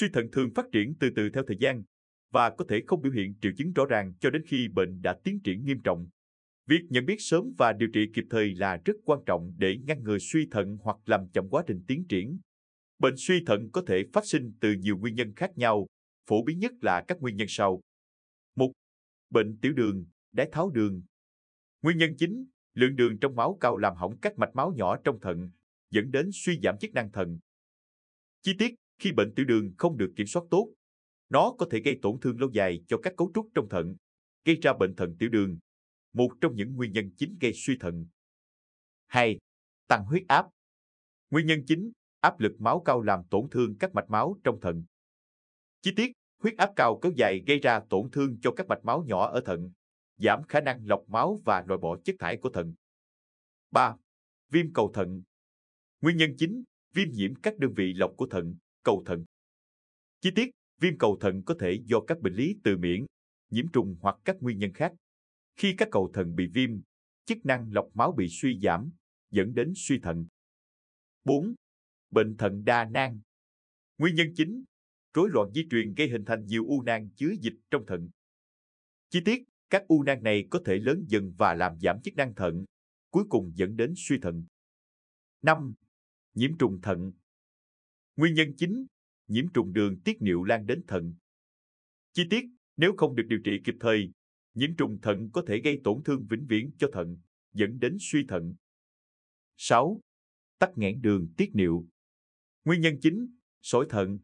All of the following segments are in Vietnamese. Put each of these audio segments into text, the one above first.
Suy thận thường phát triển từ từ theo thời gian và có thể không biểu hiện triệu chứng rõ ràng cho đến khi bệnh đã tiến triển nghiêm trọng. Việc nhận biết sớm và điều trị kịp thời là rất quan trọng để ngăn ngừa suy thận hoặc làm chậm quá trình tiến triển. Bệnh suy thận có thể phát sinh từ nhiều nguyên nhân khác nhau, phổ biến nhất là các nguyên nhân sau. 1. Bệnh tiểu đường, đái tháo đường. Nguyên nhân chính, lượng đường trong máu cao làm hỏng các mạch máu nhỏ trong thận, dẫn đến suy giảm chức năng thận. Chi tiết khi bệnh tiểu đường không được kiểm soát tốt, nó có thể gây tổn thương lâu dài cho các cấu trúc trong thận, gây ra bệnh thận tiểu đường, một trong những nguyên nhân chính gây suy thận. 2. Tăng huyết áp. Nguyên nhân chính, áp lực máu cao làm tổn thương các mạch máu trong thận. Chi tiết, huyết áp cao kéo dài gây ra tổn thương cho các mạch máu nhỏ ở thận, giảm khả năng lọc máu và loại bỏ chất thải của thận. 3. Viêm cầu thận. Nguyên nhân chính, viêm nhiễm các đơn vị lọc của thận, Cầu thận Chi tiết, viêm cầu thận có thể do các bệnh lý từ miễn, nhiễm trùng hoặc các nguyên nhân khác. Khi các cầu thận bị viêm, chức năng lọc máu bị suy giảm, dẫn đến suy thận. 4. Bệnh thận đa nang Nguyên nhân chính, rối loạn di truyền gây hình thành nhiều u nang chứa dịch trong thận. Chi tiết, các u nang này có thể lớn dần và làm giảm chức năng thận, cuối cùng dẫn đến suy thận. 5. Nhiễm trùng thận Nguyên nhân chính, nhiễm trùng đường tiết niệu lan đến thận. Chi tiết, nếu không được điều trị kịp thời, nhiễm trùng thận có thể gây tổn thương vĩnh viễn cho thận, dẫn đến suy thận. 6. Tắc nghẽn đường tiết niệu. Nguyên nhân chính, sỏi thận,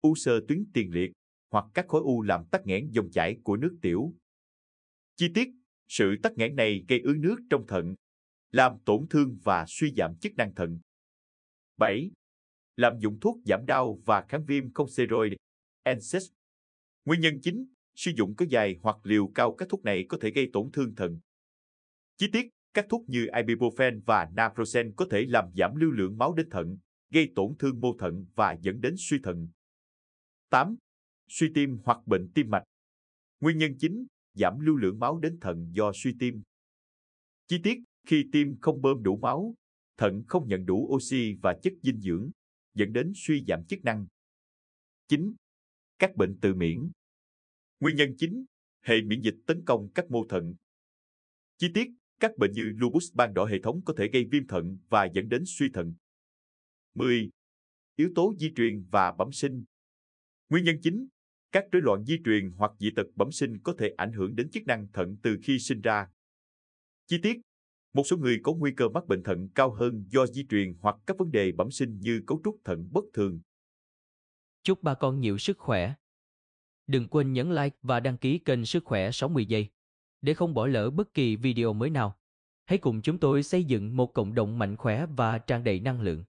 u sơ tuyến tiền liệt hoặc các khối u làm tắc nghẽn dòng chảy của nước tiểu. Chi tiết, sự tắc nghẽn này gây ứ nước trong thận, làm tổn thương và suy giảm chức năng thận. 7 lạm dụng thuốc giảm đau và kháng viêm không steroid, NSAIDs. Nguyên nhân chính, sử dụng kéo dài hoặc liều cao các thuốc này có thể gây tổn thương thận. Chi tiết, các thuốc như ibuprofen và naproxen có thể làm giảm lưu lượng máu đến thận, gây tổn thương mô thận và dẫn đến suy thận. 8. Suy tim hoặc bệnh tim mạch. Nguyên nhân chính, giảm lưu lượng máu đến thận do suy tim. Chi tiết, khi tim không bơm đủ máu, thận không nhận đủ oxy và chất dinh dưỡng, dẫn đến suy giảm chức năng. 9. Các bệnh tự miễn Nguyên nhân chính, hệ miễn dịch tấn công các mô thận. Chi tiết, các bệnh như lupus ban đỏ hệ thống có thể gây viêm thận và dẫn đến suy thận. 10. Yếu tố di truyền và bẩm sinh Nguyên nhân chính, các rối loạn di truyền hoặc dị tật bẩm sinh có thể ảnh hưởng đến chức năng thận từ khi sinh ra. Chi tiết, một số người có nguy cơ mắc bệnh thận cao hơn do di truyền hoặc các vấn đề bẩm sinh như cấu trúc thận bất thường. Chúc bà con nhiều sức khỏe. Đừng quên nhấn like và đăng ký kênh Sức khỏe 60 giây để không bỏ lỡ bất kỳ video mới nào. Hãy cùng chúng tôi xây dựng một cộng đồng mạnh khỏe và tràn đầy năng lượng.